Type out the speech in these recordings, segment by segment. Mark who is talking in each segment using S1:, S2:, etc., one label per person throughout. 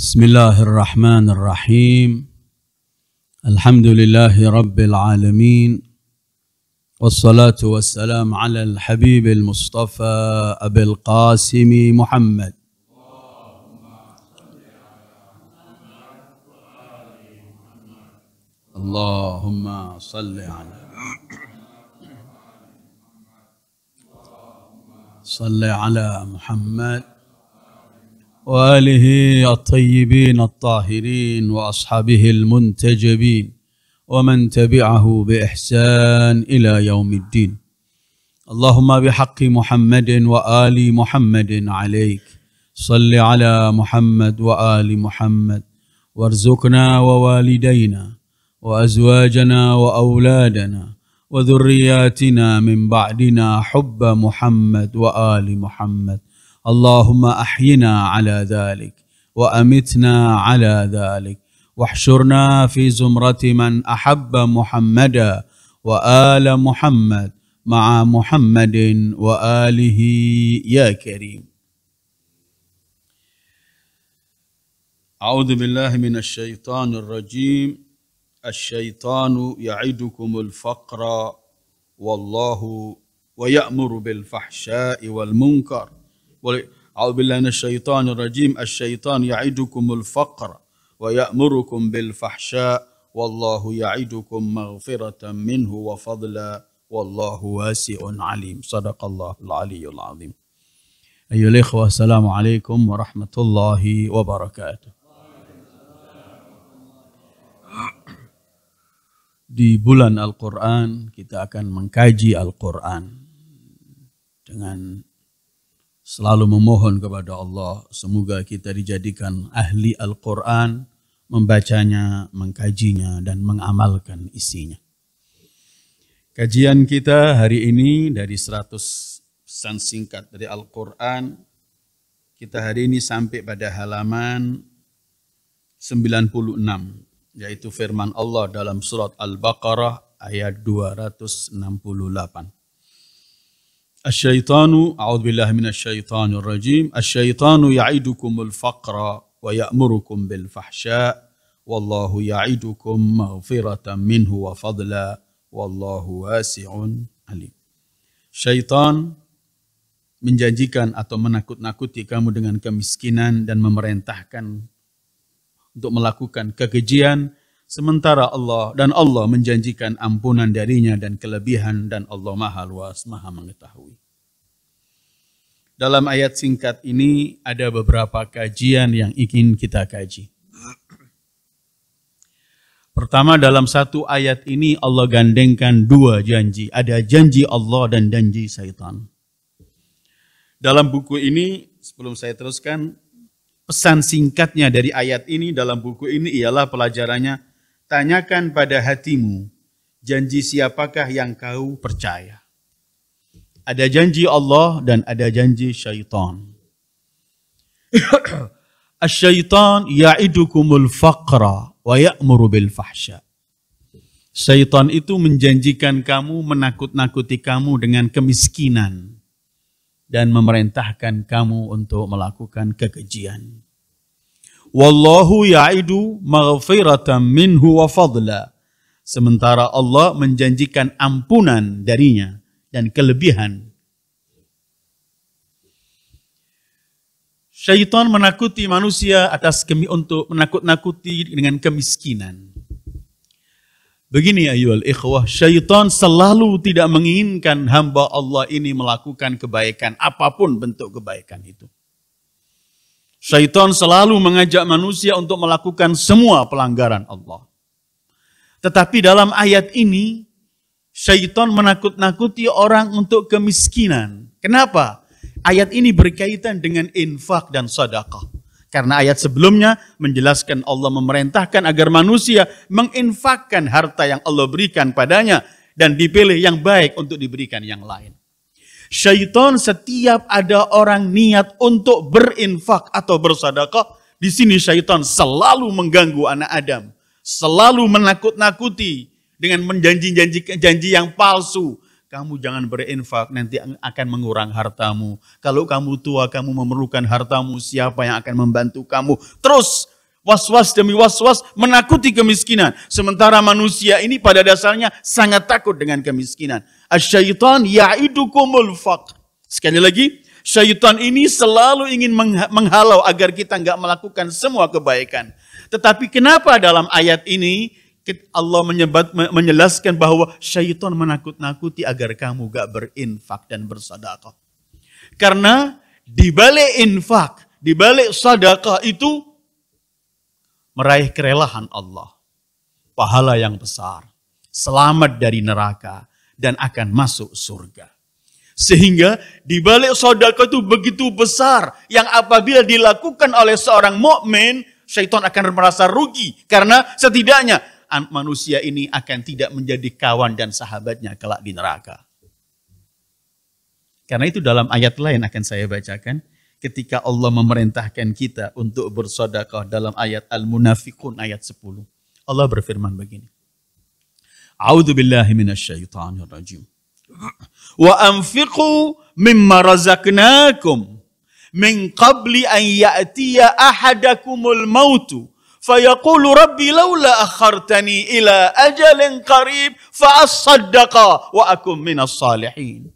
S1: بسم الله الرحمن الرحيم الحمد لله رب العالمين والصلاة والسلام على الحبيب المصطفى أبي القاسم محمد اللهم صل على صل على محمد واله الطيبين الطاهرين واصحابه المنتجبين ومن تبعه باحسان الى يوم الدين اللهم بحق محمد وال محمد عليك صل على محمد وال محمد وارزقنا ووالدينا وازواجنا واولادنا وذرياتنا من بعدنا حب محمد وال محمد اللهم احينا على ذلك وامتنا على ذلك واحشرنا في زمره من احب محمدا وال محمد مع محمد واله يا كريم اعوذ بالله من الشيطان الرجيم الشيطان يعدكم الفقر والله ويأمر بالفحشاء والمنكر أعوذ بالله من الشيطان الرجيم الشيطان يعدكم الفقر ويأمركم بالفحشاء والله يعدكم مغفرة منه وفضلا والله واسع عليم صدق الله العلي العظيم أيها الإخوة السلام عليكم ورحمة الله وبركاته Di bulan Al-Quran kita akan mengkaji Al-Quran dengan selalu memohon kepada Allah semoga kita dijadikan ahli Al-Quran, membacanya, mengkajinya, dan mengamalkan isinya. Kajian kita hari ini dari 100 pesan singkat dari Al-Quran, kita hari ini sampai pada halaman 96, yaitu firman Allah dalam surat Al-Baqarah ayat 268. الشيطان أعوذ بالله من الشيطان الرجيم الشيطان يعيدكم الفقر ويأمركم بالفحشاء والله يعيدكم مغفرة منه وفضلا والله واسع عليم شيطان menjanjikan atau menakut-nakuti kamu dengan kemiskinan dan memerintahkan untuk melakukan kekejian Sementara Allah dan Allah menjanjikan ampunan darinya dan kelebihan dan Allah maha luas, maha mengetahui. Dalam ayat singkat ini ada beberapa kajian yang ingin kita kaji. Pertama dalam satu ayat ini Allah gandengkan dua janji. Ada janji Allah dan janji setan. Dalam buku ini, sebelum saya teruskan, pesan singkatnya dari ayat ini dalam buku ini ialah pelajarannya tanyakan pada hatimu janji siapakah yang kau percaya. Ada janji Allah dan ada janji syaitan. Asyaitan ya'idukumul faqra wa ya'muru bil fahsya. Syaitan itu menjanjikan kamu, menakut-nakuti kamu dengan kemiskinan dan memerintahkan kamu untuk melakukan kekejian. Wallahu ya'idu maghfiratan minhu wa fadla. Sementara Allah menjanjikan ampunan darinya dan kelebihan. Syaitan menakuti manusia atas kemi untuk menakut-nakuti dengan kemiskinan. Begini ayol ikhwah, syaitan selalu tidak menginginkan hamba Allah ini melakukan kebaikan, apapun bentuk kebaikan itu. Syaitan selalu mengajak manusia untuk melakukan semua pelanggaran Allah. Tetapi dalam ayat ini, syaitan menakut-nakuti orang untuk kemiskinan. Kenapa? Ayat ini berkaitan dengan infak dan sadaqah. Karena ayat sebelumnya menjelaskan Allah memerintahkan agar manusia menginfakkan harta yang Allah berikan padanya dan dipilih yang baik untuk diberikan yang lain. Syaitan setiap ada orang niat untuk berinfak atau bersedekah, di sini syaitan selalu mengganggu anak Adam, selalu menakut-nakuti dengan menjanji-janji janji yang palsu. Kamu jangan berinfak, nanti akan mengurang hartamu. Kalau kamu tua, kamu memerlukan hartamu, siapa yang akan membantu kamu? Terus Was-was demi was-was menakuti kemiskinan. Sementara manusia ini pada dasarnya sangat takut dengan kemiskinan. Asyaitan ya'idukumul faqr. Sekali lagi, syaitan ini selalu ingin menghalau agar kita nggak melakukan semua kebaikan. Tetapi kenapa dalam ayat ini Allah menyebat, menjelaskan bahwa syaitan menakut-nakuti agar kamu gak berinfak dan bersadaqah. Karena dibalik infak, dibalik balik sadaqah itu meraih kerelahan Allah. Pahala yang besar, selamat dari neraka, dan akan masuk surga. Sehingga di balik sodako itu begitu besar yang apabila dilakukan oleh seorang mukmin, syaitan akan merasa rugi karena setidaknya manusia ini akan tidak menjadi kawan dan sahabatnya kelak di neraka. Karena itu dalam ayat lain akan saya bacakan ketika Allah memerintahkan kita untuk bersedekah dalam ayat Al-Munafiqun ayat 10. Allah berfirman begini. A'udhu billahi minasyaitanir rajim. Wa anfiqu mimma razaqnakum min qabli an ya'tiya ahadakumul mautu fayaqulu rabbi laula akhartani ila ajalin qarib fa asaddaqa minas salihin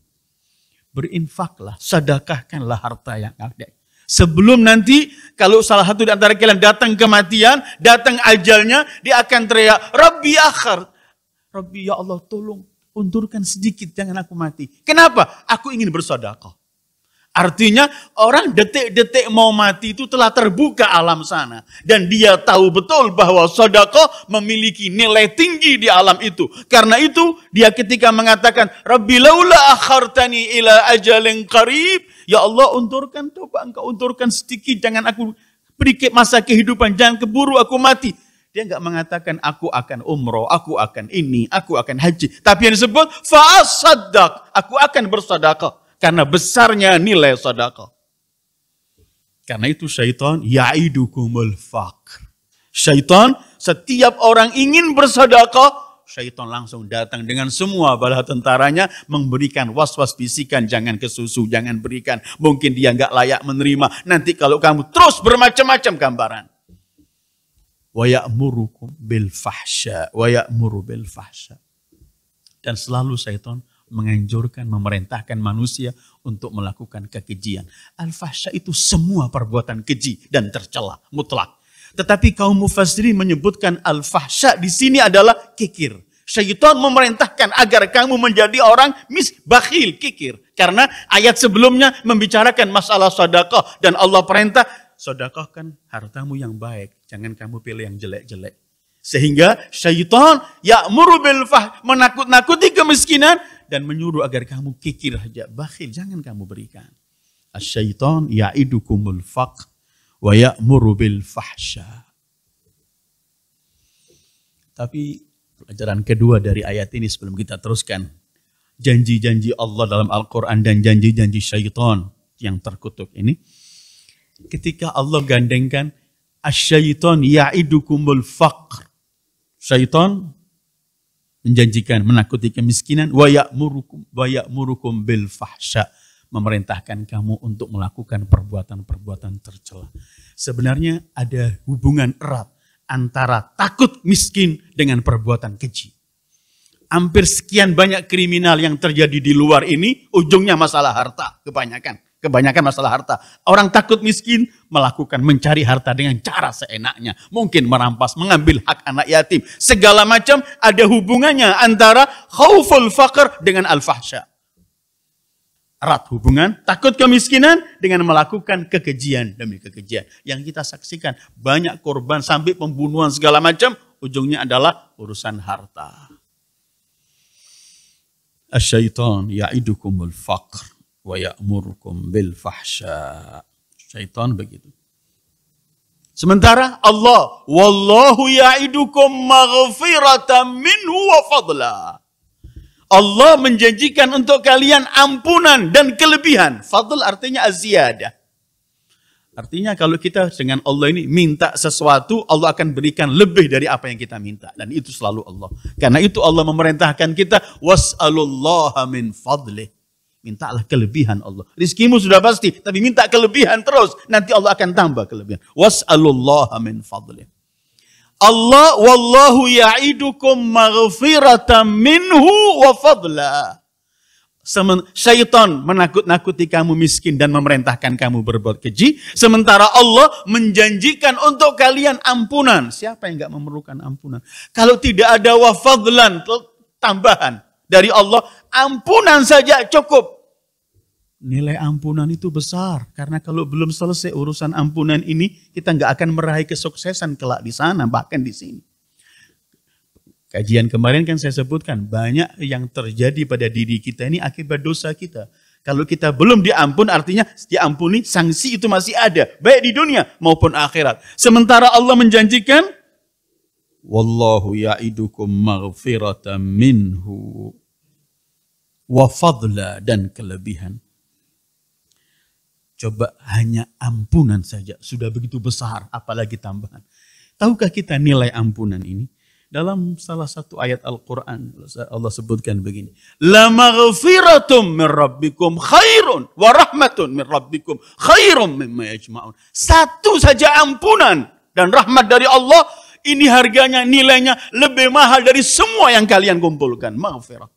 S1: berinfaklah, sedekahkanlah harta yang ada. Sebelum nanti kalau salah satu di antara kalian datang kematian, datang ajalnya, dia akan teriak, Rabbi akhir. Rabbi ya Allah tolong undurkan sedikit, jangan aku mati. Kenapa? Aku ingin bersedekah. Artinya orang detik-detik mau mati itu telah terbuka alam sana. Dan dia tahu betul bahwa sodako memiliki nilai tinggi di alam itu. Karena itu dia ketika mengatakan, Rabbi laula akhartani ila ajalin qarib. Ya Allah unturkan, coba engkau unturkan sedikit. Jangan aku sedikit masa kehidupan, jangan keburu aku mati. Dia nggak mengatakan aku akan umroh, aku akan ini, aku akan haji. Tapi yang disebut fa'asaddak, aku akan bersadaqah. Karena besarnya nilai sodako, Karena itu syaitan yaidukumul fakr. Syaitan setiap orang ingin bersodako, syaitan langsung datang dengan semua bala tentaranya memberikan was-was bisikan jangan kesusu jangan berikan. Mungkin dia nggak layak menerima. Nanti kalau kamu terus bermacam-macam gambaran. wayamurukum bil fahsya, Dan selalu syaitan menganjurkan, memerintahkan manusia untuk melakukan kekejian. Al-fahsya itu semua perbuatan keji dan tercela mutlak. Tetapi kaum mufasiri menyebutkan al-fahsya di sini adalah kikir. Syaitan memerintahkan agar kamu menjadi orang misbakhil, kikir. Karena ayat sebelumnya membicarakan masalah sodakoh. Dan Allah perintah, sodakoh kan hartamu yang baik. Jangan kamu pilih yang jelek-jelek. Sehingga syaitan ya murubil fah menakut-nakuti kemiskinan dan menyuruh agar kamu kikir saja. Bakhil, jangan kamu berikan. Asyaiton ya'idukumul faq wa ya'muru bil fahsya. Tapi pelajaran kedua dari ayat ini sebelum kita teruskan. Janji-janji Allah dalam Al-Quran dan janji-janji syaitan yang terkutuk ini. Ketika Allah gandengkan, Asyaiton ya'idukumul faqr. Syaitan menjanjikan menakuti kemiskinan wa ya'murukum wa ya'murukum bil fahsya memerintahkan kamu untuk melakukan perbuatan-perbuatan tercela. Sebenarnya ada hubungan erat antara takut miskin dengan perbuatan keji. Hampir sekian banyak kriminal yang terjadi di luar ini ujungnya masalah harta kebanyakan. Kebanyakan masalah harta. Orang takut miskin melakukan mencari harta dengan cara seenaknya. Mungkin merampas, mengambil hak anak yatim. Segala macam ada hubungannya antara khauful fakir dengan al-fahsya. Erat hubungan, takut kemiskinan dengan melakukan kekejian demi kekejian. Yang kita saksikan banyak korban sampai pembunuhan segala macam. Ujungnya adalah urusan harta. Asyaitan ya'idukumul faqr wa ya'murukum bil fahsya. Syaitan begitu. Sementara Allah, wallahu ya'idukum maghfiratan minhu wa fadla. Allah menjanjikan untuk kalian ampunan dan kelebihan. Fadl artinya aziyadah. Artinya kalau kita dengan Allah ini minta sesuatu, Allah akan berikan lebih dari apa yang kita minta. Dan itu selalu Allah. Karena itu Allah memerintahkan kita, was'alullaha min fadlih. Mintalah kelebihan Allah. Rizkimu sudah pasti, tapi minta kelebihan terus. Nanti Allah akan tambah kelebihan. Was'alullah min fadlih. Allah wallahu ya'idukum maghfiratan minhu wa fadla. Syaitan menakut-nakuti kamu miskin dan memerintahkan kamu berbuat keji. Sementara Allah menjanjikan untuk kalian ampunan. Siapa yang gak memerlukan ampunan? Kalau tidak ada wafadlan, tambahan dari Allah. Ampunan saja cukup. Nilai ampunan itu besar. Karena kalau belum selesai urusan ampunan ini, kita nggak akan meraih kesuksesan kelak di sana, bahkan di sini. Kajian kemarin kan saya sebutkan, banyak yang terjadi pada diri kita ini akibat dosa kita. Kalau kita belum diampun, artinya diampuni, sanksi itu masih ada. Baik di dunia maupun akhirat. Sementara Allah menjanjikan, Wallahu ya'idukum maghfiratan minhu wa fadla dan kelebihan. Coba hanya ampunan saja sudah begitu besar, apalagi tambahan. Tahukah kita nilai ampunan ini? Dalam salah satu ayat Al-Quran Allah sebutkan begini. La maghfiratum min rabbikum khairun wa rahmatun min rabbikum khairun mimma yajma'un. Satu saja ampunan dan rahmat dari Allah ini harganya nilainya lebih mahal dari semua yang kalian kumpulkan. Maghfirah.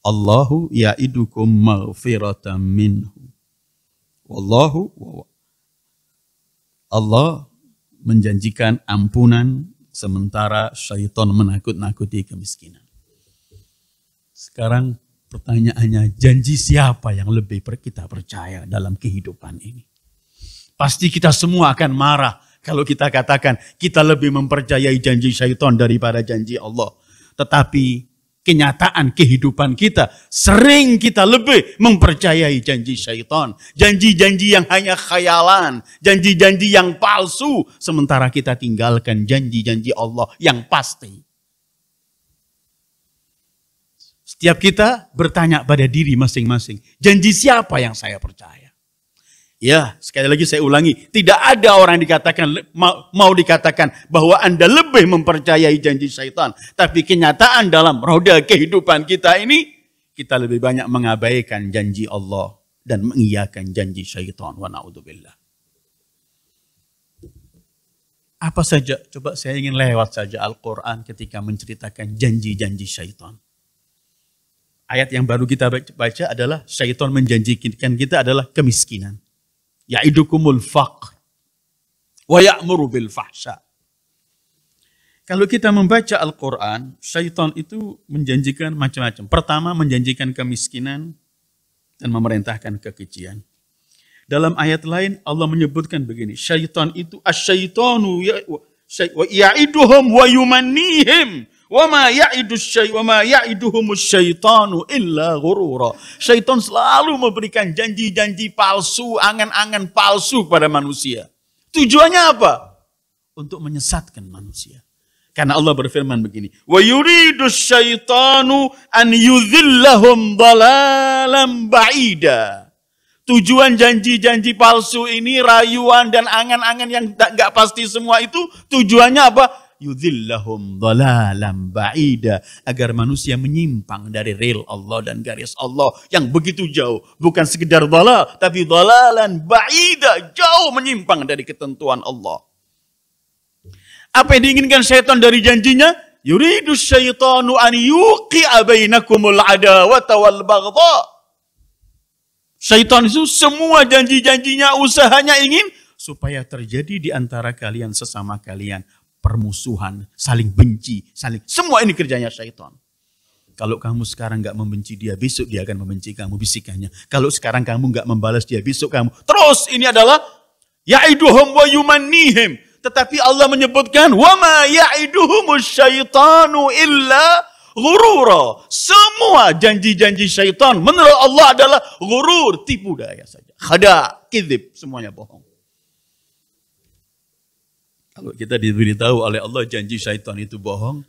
S1: Allahu ya'idukum maghfiratan minhu Wallahu Allah menjanjikan ampunan sementara syaitan menakut-nakuti kemiskinan. Sekarang pertanyaannya, janji siapa yang lebih kita percaya dalam kehidupan ini? Pasti kita semua akan marah kalau kita katakan kita lebih mempercayai janji syaitan daripada janji Allah. Tetapi kenyataan kehidupan kita. Sering kita lebih mempercayai janji syaitan. Janji-janji yang hanya khayalan. Janji-janji yang palsu. Sementara kita tinggalkan janji-janji Allah yang pasti. Setiap kita bertanya pada diri masing-masing. Janji siapa yang saya percaya? Ya, sekali lagi saya ulangi, tidak ada orang yang dikatakan mau, mau dikatakan bahwa Anda lebih mempercayai janji syaitan, tapi kenyataan dalam roda kehidupan kita ini kita lebih banyak mengabaikan janji Allah dan mengiyakan janji syaitan wa naudzubillah. Apa saja coba saya ingin lewat saja Al-Qur'an ketika menceritakan janji-janji syaitan ayat yang baru kita baca adalah syaitan menjanjikan kita adalah kemiskinan. Ya'idukumul faq. Wa ya'muru bil fahsya. Kalau kita membaca Al-Quran, syaitan itu menjanjikan macam-macam. Pertama, menjanjikan kemiskinan dan memerintahkan kekejian. Dalam ayat lain, Allah menyebutkan begini, syaitan itu as syaitanu ya, ya'iduhum wa yumannihim Wama ma syai wa ya'iduhumus syaitanu illa ghurura. Syaitan selalu memberikan janji-janji palsu, angan-angan palsu kepada manusia. Tujuannya apa? Untuk menyesatkan manusia. Karena Allah berfirman begini, "Wa yuridu syaitanu an yudhillahum dalalam ba'ida." Tujuan janji-janji palsu ini, rayuan dan angan-angan yang nggak pasti semua itu, tujuannya apa? yudhillahum dhalalam ba'ida agar manusia menyimpang dari real Allah dan garis Allah yang begitu jauh bukan sekedar dhalal tapi dhalalan ba'ida jauh menyimpang dari ketentuan Allah apa yang diinginkan syaitan dari janjinya yuridu syaitanu an yuqi'a bainakumul adawata wal bagdha. Syaitan itu semua janji-janjinya, usahanya ingin supaya terjadi di antara kalian sesama kalian permusuhan, saling benci, saling semua ini kerjanya syaitan. Kalau kamu sekarang nggak membenci dia, besok dia akan membenci kamu bisikannya. Kalau sekarang kamu nggak membalas dia, besok kamu. Terus ini adalah yaiduhum wa yumannihim. Tetapi Allah menyebutkan wa ma ya'iduhum syaitanu illa gurura. Semua janji-janji syaitan menurut Allah adalah gurur, tipu daya saja. Khada, kidib, semuanya bohong. Kalau kita diberitahu oleh Allah janji syaitan itu bohong,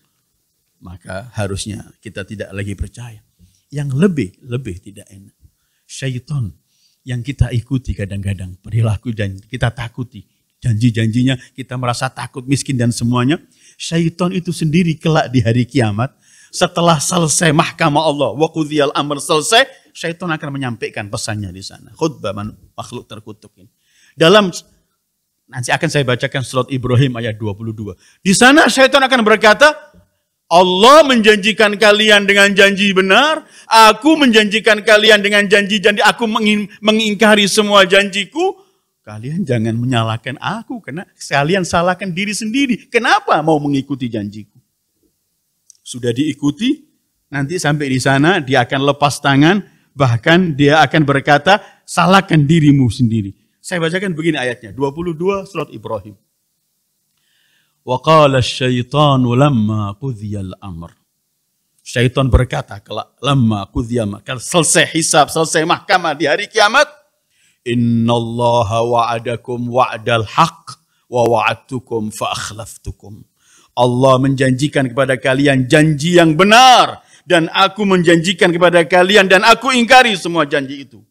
S1: maka harusnya kita tidak lagi percaya. Yang lebih, lebih tidak enak. Syaitan yang kita ikuti kadang-kadang perilaku dan kita takuti. Janji-janjinya kita merasa takut, miskin dan semuanya. Syaitan itu sendiri kelak di hari kiamat. Setelah selesai mahkamah Allah, wakudiyal amr selesai, syaitan akan menyampaikan pesannya di sana. Khutbah makhluk terkutuk ini. Dalam Nanti akan saya bacakan surat Ibrahim ayat 22. Di sana syaitan akan berkata, Allah menjanjikan kalian dengan janji benar, aku menjanjikan kalian dengan janji-janji, aku mengingkari semua janjiku, kalian jangan menyalahkan aku, karena kalian salahkan diri sendiri. Kenapa mau mengikuti janjiku? Sudah diikuti, nanti sampai di sana dia akan lepas tangan, bahkan dia akan berkata, salahkan dirimu sendiri. Saya bacakan begini ayatnya, 22 surat Ibrahim. Wa qala syaitanu lamma qudhiyal amr. Syaitan berkata, lama qudhiyama, kalau selesai hisab, selesai mahkamah di hari kiamat, Inna Allah wa'adakum wa'dal haq wa wa'adtukum fa Allah menjanjikan kepada kalian janji yang benar dan aku menjanjikan kepada kalian dan aku ingkari semua janji itu.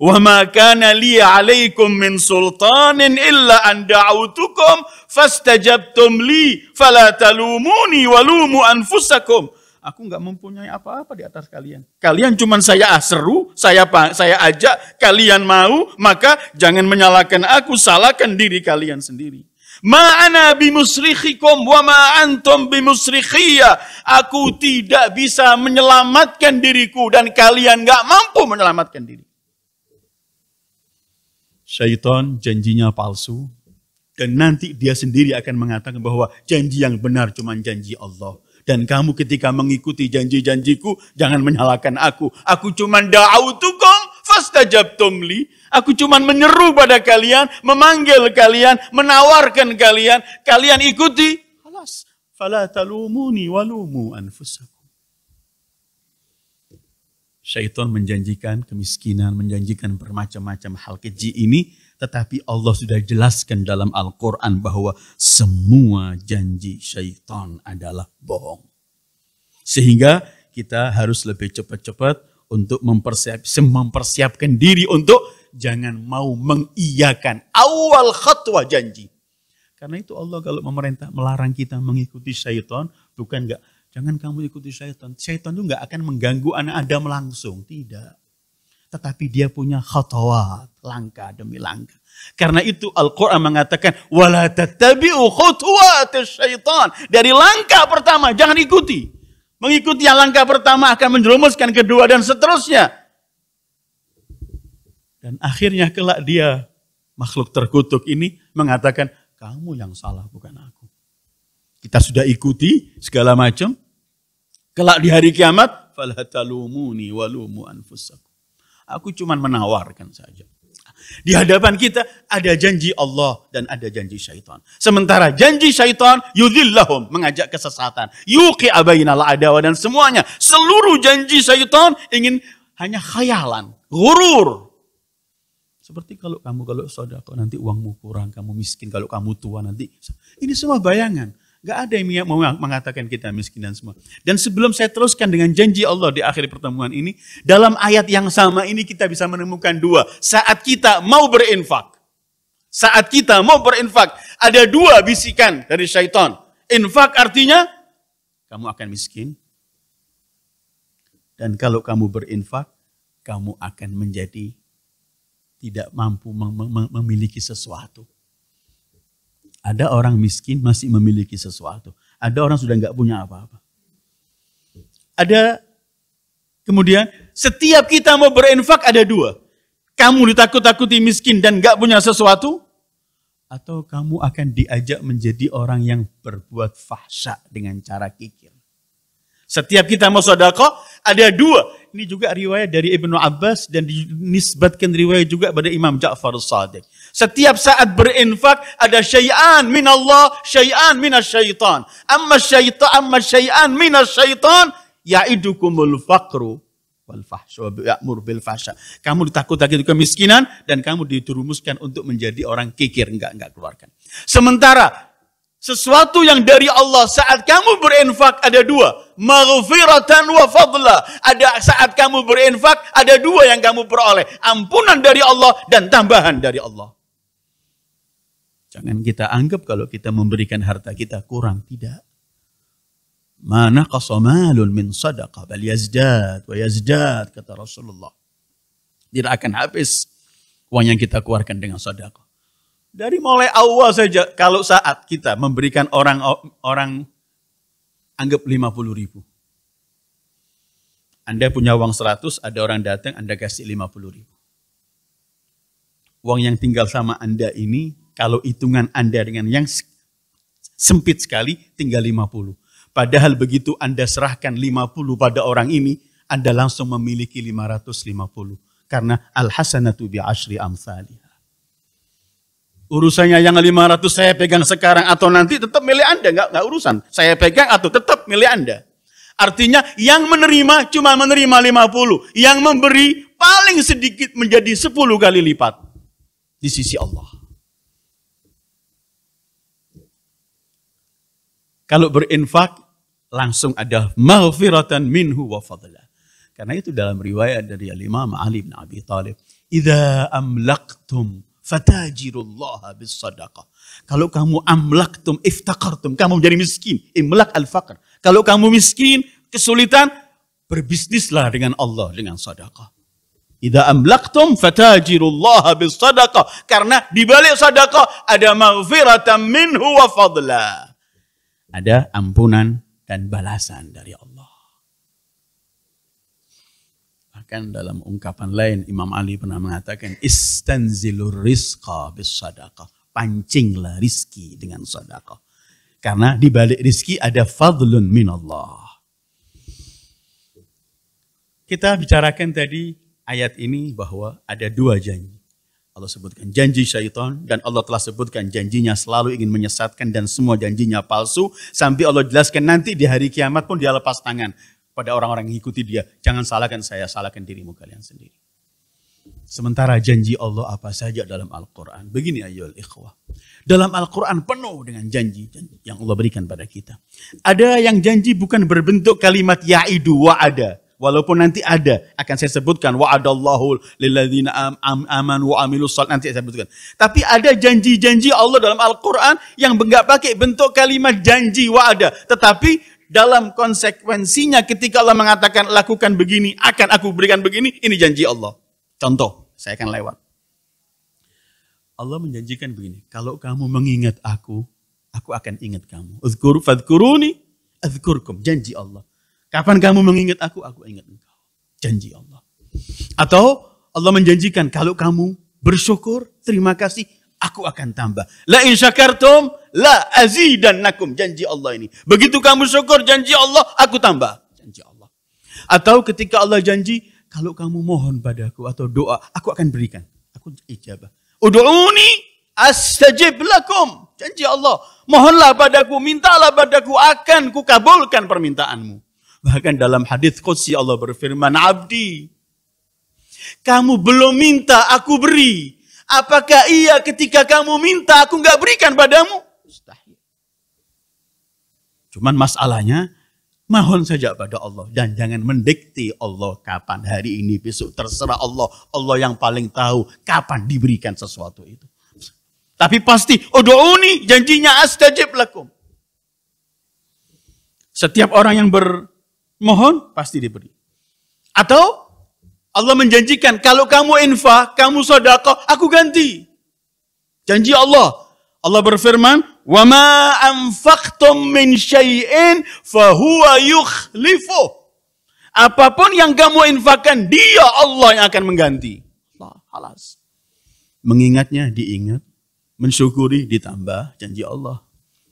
S1: Wa ma kana li 'alaikum min sultanin illa an da'awtukum fastajabtum li fala talumuni walumu anfusakum. Aku nggak mempunyai apa-apa di atas kalian. Kalian cuma saya ah, seru, saya saya ajak, kalian mau, maka jangan menyalahkan aku, salahkan diri kalian sendiri. Ma'ana bimusrikhikum wa ma'antum bimusrikhiyya. Aku tidak bisa menyelamatkan diriku dan kalian gak mampu menyelamatkan diri syaitan janjinya palsu dan nanti dia sendiri akan mengatakan bahwa janji yang benar cuma janji Allah. Dan kamu ketika mengikuti janji-janjiku, jangan menyalahkan aku. Aku cuma da'autukum fastajabtum li. Aku cuma menyeru pada kalian, memanggil kalian, menawarkan kalian. Kalian ikuti. Halas. Fala talumuni walumu anfusakum. Syaitan menjanjikan kemiskinan, menjanjikan bermacam-macam hal keji ini. Tetapi Allah sudah jelaskan dalam Al-Quran bahwa semua janji syaitan adalah bohong. Sehingga kita harus lebih cepat-cepat untuk mempersiap, mempersiapkan diri untuk jangan mau mengiyakan awal khatwa janji. Karena itu Allah kalau memerintah melarang kita mengikuti syaitan, bukan enggak? Jangan kamu ikuti syaitan. Syaitan itu nggak akan mengganggu anak Adam langsung. Tidak. Tetapi dia punya khotawat. Langkah demi langkah. Karena itu Al-Quran mengatakan. Wala tatabi'u khotawat syaitan. Dari langkah pertama jangan ikuti. Mengikuti yang langkah pertama akan menjerumuskan kedua dan seterusnya. Dan akhirnya kelak dia makhluk terkutuk ini mengatakan, kamu yang salah bukan aku. Kita sudah ikuti segala macam. Kelak di hari kiamat, walumu anfusakum. Aku cuma menawarkan saja. Di hadapan kita ada janji Allah dan ada janji syaitan. Sementara janji syaitan yudhillahum mengajak kesesatan. Yuki abainal adawa dan semuanya. Seluruh janji syaitan ingin hanya khayalan, gurur. Seperti kalau kamu kalau saudara nanti uangmu kurang, kamu miskin, kalau kamu tua nanti. Ini semua bayangan. Gak ada yang mau mengatakan kita miskin dan semua. Dan sebelum saya teruskan dengan janji Allah di akhir pertemuan ini, dalam ayat yang sama ini kita bisa menemukan dua. Saat kita mau berinfak, saat kita mau berinfak, ada dua bisikan dari syaitan. Infak artinya, kamu akan miskin. Dan kalau kamu berinfak, kamu akan menjadi tidak mampu memiliki sesuatu. Ada orang miskin masih memiliki sesuatu. Ada orang sudah nggak punya apa-apa. Ada kemudian setiap kita mau berinfak ada dua. Kamu ditakut-takuti miskin dan nggak punya sesuatu, atau kamu akan diajak menjadi orang yang berbuat fahsya dengan cara kikir. Setiap kita mau sodako, ada dua. Ini juga riwayat dari Ibnu Abbas dan dinisbatkan riwayat juga pada Imam Ja'far Sadiq. Setiap saat berinfak ada syai'an min Allah, syai'an min syaitan. Amma syaitan, amma syai'an min syaitan, ya'idukumul faqru wal ya'mur bil fahsya. Kamu ditakut takuti kemiskinan dan kamu diturumuskan untuk menjadi orang kikir, enggak enggak keluarkan. Sementara sesuatu yang dari Allah saat kamu berinfak ada dua maghfiratan wa fadla ada saat kamu berinfak ada dua yang kamu peroleh ampunan dari Allah dan tambahan dari Allah Jangan kita anggap kalau kita memberikan harta kita kurang, tidak. Mana qasamalun min sadaqah bal yazdad wa yazdad kata Rasulullah. Tidak akan habis uang yang kita keluarkan dengan sadaqah. Dari mulai awal saja kalau saat kita memberikan orang orang anggap 50 ribu. Anda punya uang 100, ada orang datang Anda kasih 50 ribu. Uang yang tinggal sama Anda ini kalau hitungan Anda dengan yang sempit sekali tinggal 50. Padahal begitu Anda serahkan 50 pada orang ini, Anda langsung memiliki 550. Karena al-hasanatu bi'ashri amthaliha. Urusannya yang 500 saya pegang sekarang atau nanti tetap milik Anda, nggak, nggak urusan. Saya pegang atau tetap milik Anda. Artinya yang menerima cuma menerima 50. Yang memberi paling sedikit menjadi 10 kali lipat. Di sisi Allah. Kalau berinfak langsung ada maghfiratan minhu wa fadla. Karena itu dalam riwayat dari Imam Ali bin Abi Thalib, "Idza amlaqtum fatajirullah bis sadaqah." Kalau kamu amlaktum iftaqartum, kamu menjadi miskin, imlak al -faqr. Kalau kamu miskin, kesulitan, berbisnislah dengan Allah dengan sedekah. Idza amlaqtum fatajirullah bis sadaqah. Karena di balik sedekah ada maghfiratan minhu wa fadla ada ampunan dan balasan dari Allah. Bahkan dalam ungkapan lain Imam Ali pernah mengatakan istanzilur rizqa bis sadaqah. Pancinglah rizki dengan sadaqah. Karena di balik rizki ada fadlun minallah. Kita bicarakan tadi ayat ini bahwa ada dua janji. Allah sebutkan janji syaitan dan Allah telah sebutkan janjinya selalu ingin menyesatkan dan semua janjinya palsu sampai Allah jelaskan nanti di hari kiamat pun dia lepas tangan pada orang-orang yang ikuti dia. Jangan salahkan saya, salahkan dirimu kalian sendiri. Sementara janji Allah apa saja dalam Al-Quran. Begini ayol ikhwah. Dalam Al-Quran penuh dengan janji, yang Allah berikan pada kita. Ada yang janji bukan berbentuk kalimat ya'idu ada Walaupun nanti ada akan saya sebutkan wa'adallahu lilladzina aman wa amilus nanti saya sebutkan. Tapi ada janji-janji Allah dalam Al-Qur'an yang enggak pakai bentuk kalimat janji wa'ada, tetapi dalam konsekuensinya ketika Allah mengatakan lakukan begini, akan aku berikan begini, ini janji Allah. Contoh, saya akan lewat. Allah menjanjikan begini, kalau kamu mengingat aku, aku akan ingat kamu. Uzkur fadkuruni azkurkum. Janji Allah. Kapan kamu mengingat aku, aku ingat engkau. Janji Allah. Atau Allah menjanjikan kalau kamu bersyukur, terima kasih, aku akan tambah. La in syakartum la azidannakum janji Allah ini. Begitu kamu syukur janji Allah, aku tambah. Janji Allah. Atau ketika Allah janji, kalau kamu mohon padaku atau doa, aku akan berikan. Aku ijabah. Udu'uni astajib lakum. Janji Allah. Mohonlah padaku, mintalah padaku, akan kukabulkan permintaanmu. Bahkan dalam hadis Qudsi Allah berfirman, Abdi, kamu belum minta, aku beri. Apakah iya ketika kamu minta, aku nggak berikan padamu? Cuman masalahnya, Mohon saja pada Allah dan jangan mendikti Allah kapan hari ini besok terserah Allah. Allah yang paling tahu kapan diberikan sesuatu itu. Tapi pasti doa ini janjinya astajib lakum. Setiap orang yang ber Mohon, pasti diberi. Atau Allah menjanjikan, kalau kamu infak, kamu sodakoh, aku ganti. Janji Allah. Allah berfirman, وَمَا أَنْفَقْتُمْ مِنْ شَيْءٍ فَهُوَ يُخْلِفُهُ Apapun yang kamu infakkan, dia Allah yang akan mengganti. Allah, halas. Mengingatnya diingat, mensyukuri ditambah janji Allah.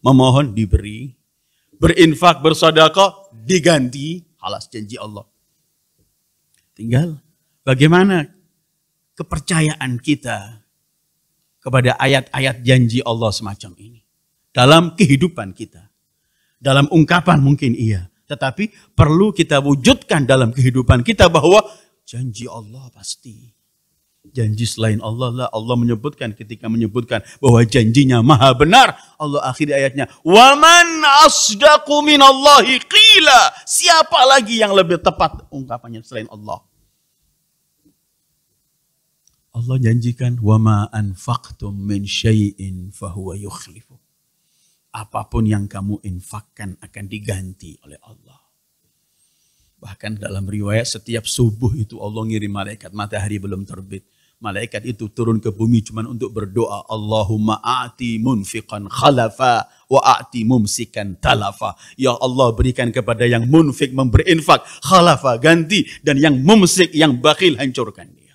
S1: Memohon diberi, berinfak, bersadaqah diganti, alas janji Allah. Tinggal bagaimana kepercayaan kita kepada ayat-ayat janji Allah semacam ini. Dalam kehidupan kita. Dalam ungkapan mungkin iya. Tetapi perlu kita wujudkan dalam kehidupan kita bahwa janji Allah pasti janji selain Allah lah Allah menyebutkan ketika menyebutkan bahwa janjinya maha benar Allah akhiri ayatnya waman asdaqu minallahi qila siapa lagi yang lebih tepat ungkapannya selain Allah Allah janjikan wama anfaqtum min syai'in fahuwa yukhlifu apapun yang kamu infakkan akan diganti oleh Allah Bahkan dalam riwayat setiap subuh itu Allah ngirim malaikat, matahari belum terbit. Malaikat itu turun ke bumi cuma untuk berdoa, Allahumma a'ti munfiqan khalafa wa a'ti mumsikan talafa. Ya Allah berikan kepada yang munfik memberi infak, khalafa ganti dan yang mumsik yang bakhil hancurkan dia.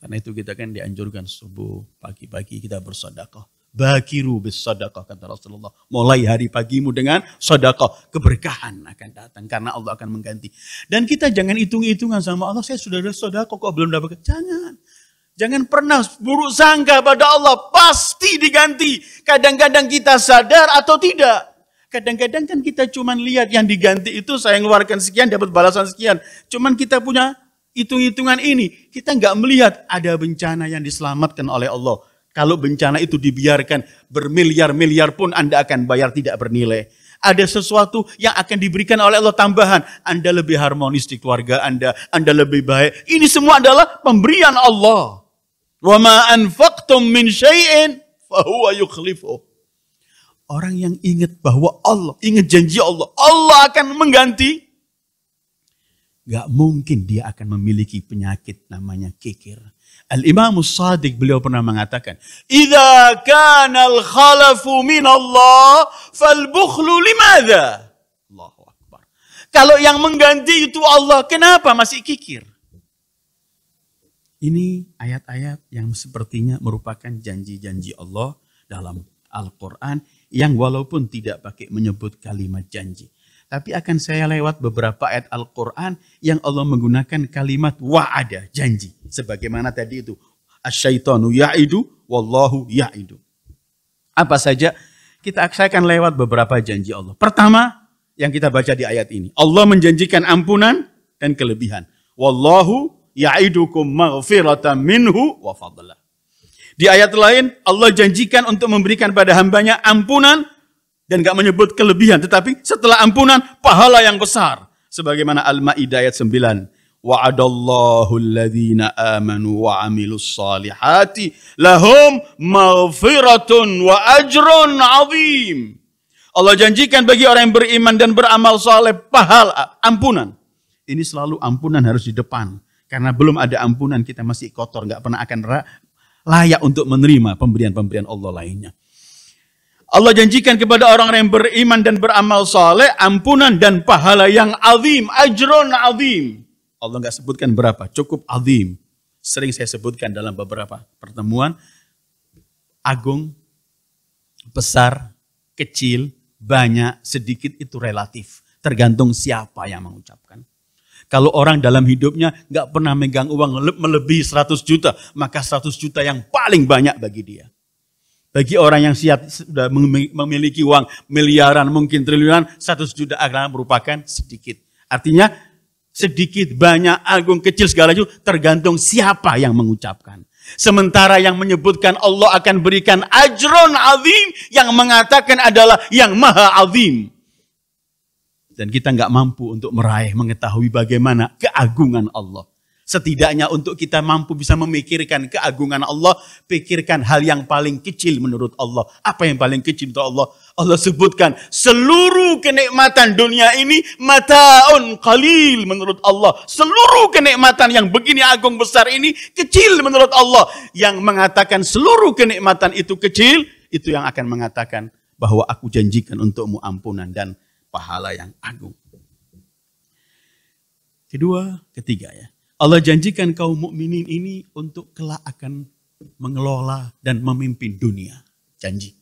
S1: Karena itu kita kan dianjurkan subuh, pagi-pagi kita bersedekah.
S2: Bakiru
S1: bis sadaqah kata Rasulullah. Mulai hari pagimu dengan sadaqah. Keberkahan akan datang karena Allah akan mengganti. Dan kita jangan hitung-hitungan sama Allah. Saya sudah ada sadaqah kok belum dapat. Jangan. Jangan pernah buruk sangka pada Allah. Pasti diganti. Kadang-kadang kita sadar atau tidak. Kadang-kadang kan kita cuma lihat yang diganti itu saya ngeluarkan sekian dapat balasan sekian. Cuman kita punya hitung-hitungan ini. Kita nggak melihat ada bencana yang diselamatkan oleh Allah. Kalau bencana itu dibiarkan bermiliar-miliar pun Anda akan bayar tidak bernilai. Ada sesuatu yang akan diberikan oleh Allah tambahan. Anda lebih harmonis di keluarga Anda, Anda lebih baik. Ini semua adalah pemberian Allah. Wa أَنْفَقْتُمْ مِنْ شَيْءٍ فَهُوَ يُخْلِفُهُ Orang yang ingat bahwa Allah, ingat janji Allah, Allah akan mengganti Gak mungkin dia akan memiliki penyakit namanya kikir. Al-Imam Sadiq beliau pernah mengatakan, "Idza kana al-khalafu min Allah, fal bukhlu limadha?" Allahu Akbar. Kalau yang mengganti itu Allah, kenapa masih kikir? Ini ayat-ayat yang sepertinya merupakan janji-janji Allah dalam Al-Quran yang walaupun tidak pakai menyebut kalimat janji. Tapi akan saya lewat beberapa ayat Al-Quran yang Allah menggunakan kalimat wa'ada, janji. Sebagaimana tadi itu. Asyaitanu ya'idu, wallahu ya'idu. Apa saja, kita saya akan lewat beberapa janji Allah. Pertama, yang kita baca di ayat ini. Allah menjanjikan ampunan dan kelebihan. Wallahu ya'idukum maghfiratan minhu wa fadla. Di ayat lain, Allah janjikan untuk memberikan pada hambanya ampunan dan gak menyebut kelebihan. Tetapi setelah ampunan, pahala yang besar. Sebagaimana Al-Ma'idah ayat 9. Wa'adallahu alladhina amanu wa amilus salihati lahum maghfiratun wa ajrun azim. Allah janjikan bagi orang yang beriman dan beramal saleh pahala, ampunan. Ini selalu ampunan harus di depan. Karena belum ada ampunan kita masih kotor, nggak pernah akan layak untuk menerima pemberian-pemberian Allah lainnya. Allah janjikan kepada orang yang beriman dan beramal saleh ampunan dan pahala yang azim, ajron azim. Allah nggak sebutkan berapa, cukup azim. Sering saya sebutkan dalam beberapa pertemuan, agung, besar, kecil, banyak, sedikit itu relatif. Tergantung siapa yang mengucapkan. Kalau orang dalam hidupnya nggak pernah megang uang melebihi 100 juta, maka 100 juta yang paling banyak bagi dia. Bagi orang yang siap sudah memiliki uang miliaran, mungkin triliunan, satu juta adalah merupakan sedikit. Artinya sedikit, banyak, agung, kecil, segala itu tergantung siapa yang mengucapkan. Sementara yang menyebutkan Allah akan berikan ajron azim yang mengatakan adalah yang maha azim. Dan kita nggak mampu untuk meraih, mengetahui bagaimana keagungan Allah. Setidaknya untuk kita mampu bisa memikirkan keagungan Allah, pikirkan hal yang paling kecil menurut Allah. Apa yang paling kecil menurut Allah? Allah sebutkan seluruh kenikmatan dunia ini mataun qalil menurut Allah. Seluruh kenikmatan yang begini agung besar ini kecil menurut Allah. Yang mengatakan seluruh kenikmatan itu kecil, itu yang akan mengatakan bahwa aku janjikan untukmu ampunan dan pahala yang agung. Kedua, ketiga ya Allah janjikan kaum mukminin ini untuk kelak akan mengelola dan memimpin dunia. Janji.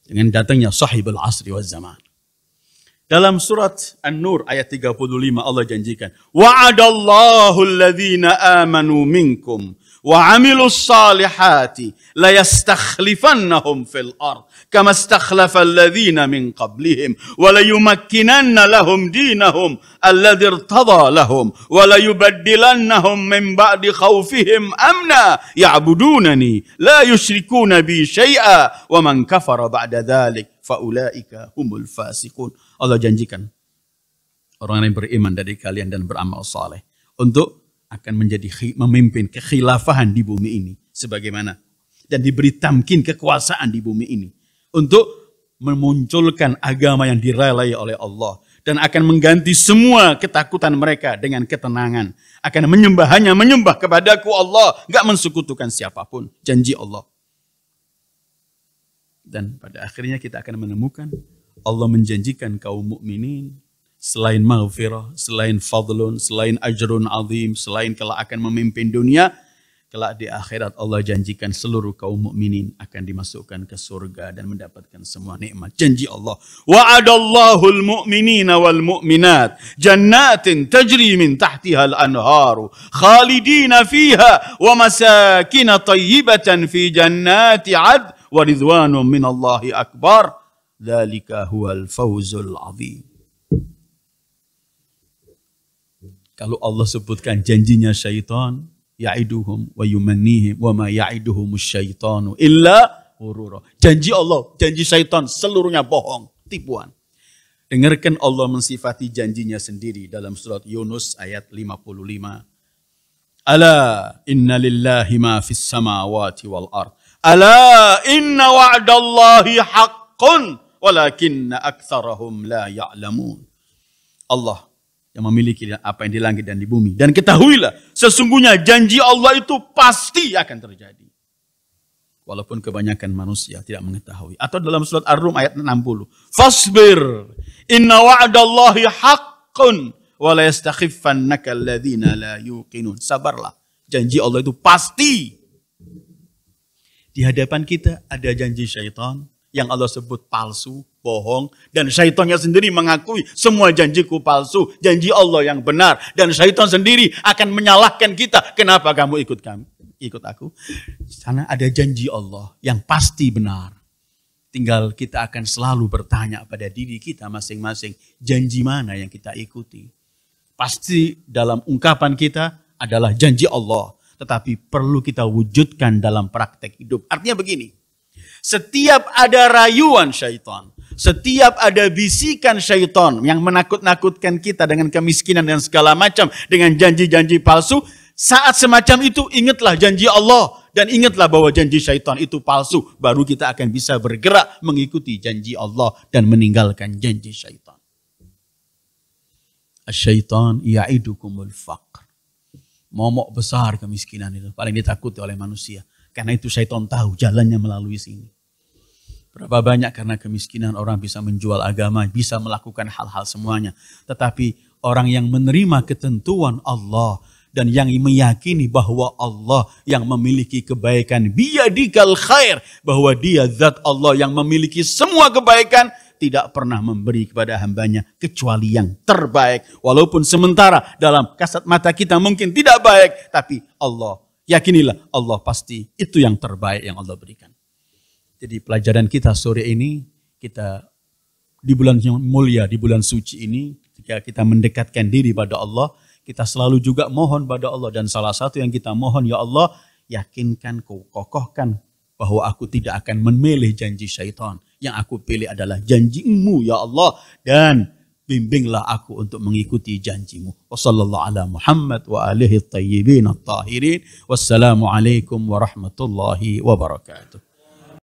S1: Dengan datangnya sahibul asri wa zaman. Dalam surat An-Nur ayat 35 Allah janjikan, "Wa'adallahu alladhina amanu minkum وعملوا الصالحات ليستخلفنهم في الارض كما استخلف الذين من قبلهم وليمكنن لهم دينهم الذي ارتضى لهم وليبدلنهم من بعد خوفهم امنا يعبدونني لا يشركون بي شيئا ومن كفر بعد ذلك فاولئك هم الفاسقون الله janjikan orang yang beriman dari kalian dan beramal saleh untuk akan menjadi memimpin kekhilafahan di bumi ini sebagaimana dan diberi tamkin kekuasaan di bumi ini untuk memunculkan agama yang direlai oleh Allah dan akan mengganti semua ketakutan mereka dengan ketenangan akan menyembah hanya menyembah kepadaku Allah gak mensukutukan siapapun janji Allah dan pada akhirnya kita akan menemukan Allah menjanjikan kaum mukminin selain maghfirah, selain fadlun, selain ajrun azim, selain kelak akan memimpin dunia, kelak di akhirat Allah janjikan seluruh kaum mukminin akan dimasukkan ke surga dan mendapatkan semua nikmat. Janji Allah. Wa Wa'adallahu al-mu'minina wal-mu'minat jannatin tajri min tahtiha al-anharu khalidina fiha wa masakin tayyibatan fi jannati ad wa ridwanun min Allahi akbar. Dalika huwal fawzul azim. Kalau Allah sebutkan janjinya syaitan, ya'iduhum wa yumannihim wa ma ya'iduhum syaitanu illa hurura. Janji Allah, janji syaitan seluruhnya bohong, tipuan. Dengarkan Allah mensifati janjinya sendiri dalam surat Yunus ayat 55. Ala inna lillahi ma fis samawati wal ard. Ala inna wa'dallahi haqqun walakinna aktsarahum la ya'lamun. Allah yang memiliki apa yang di langit dan di bumi. Dan ketahuilah, sesungguhnya janji Allah itu pasti akan terjadi. Walaupun kebanyakan manusia tidak mengetahui. Atau dalam surat Ar-Rum ayat 60. Fasbir, inna wa'adallahi haqqun, wa la yastakhifannaka alladhina la yuqinun. Sabarlah, janji Allah itu pasti. Di hadapan kita ada janji syaitan yang Allah sebut palsu, bohong dan syaitannya sendiri mengakui semua janjiku palsu, janji Allah yang benar dan syaitan sendiri akan menyalahkan kita. Kenapa kamu ikut kami? Ikut aku. Sana ada janji Allah yang pasti benar. Tinggal kita akan selalu bertanya pada diri kita masing-masing, janji mana yang kita ikuti? Pasti dalam ungkapan kita adalah janji Allah, tetapi perlu kita wujudkan dalam praktek hidup. Artinya begini, setiap ada rayuan syaitan, setiap ada bisikan syaitan yang menakut-nakutkan kita dengan kemiskinan dan segala macam, dengan janji-janji palsu, saat semacam itu ingatlah janji Allah dan ingatlah bahwa janji syaitan itu palsu, baru kita akan bisa bergerak mengikuti janji Allah dan meninggalkan janji syaitan. Syaitan ya'idukumul faqr. Momok besar kemiskinan itu paling ditakuti oleh manusia. Karena itu syaitan tahu jalannya melalui sini. Berapa banyak karena kemiskinan orang bisa menjual agama, bisa melakukan hal-hal semuanya. Tetapi orang yang menerima ketentuan Allah dan yang meyakini bahwa Allah yang memiliki kebaikan, biadikal khair, bahwa dia zat Allah yang memiliki semua kebaikan, tidak pernah memberi kepada hambanya kecuali yang terbaik. Walaupun sementara dalam kasat mata kita mungkin tidak baik, tapi Allah Yakinilah Allah pasti itu yang terbaik yang Allah berikan. Jadi pelajaran kita sore ini, kita di bulan yang mulia, di bulan suci ini, ketika kita mendekatkan diri pada Allah, kita selalu juga mohon pada Allah. Dan salah satu yang kita mohon, Ya Allah, yakinkan, ku, kokohkan bahwa aku tidak akan memilih janji syaitan. Yang aku pilih adalah janjimu, Ya Allah. Dan bimbinglah aku untuk mengikuti janjimu. Wa sallallahu ala Muhammad wa alihi tayyibin at-tahirin. Wassalamualaikum warahmatullahi wabarakatuh.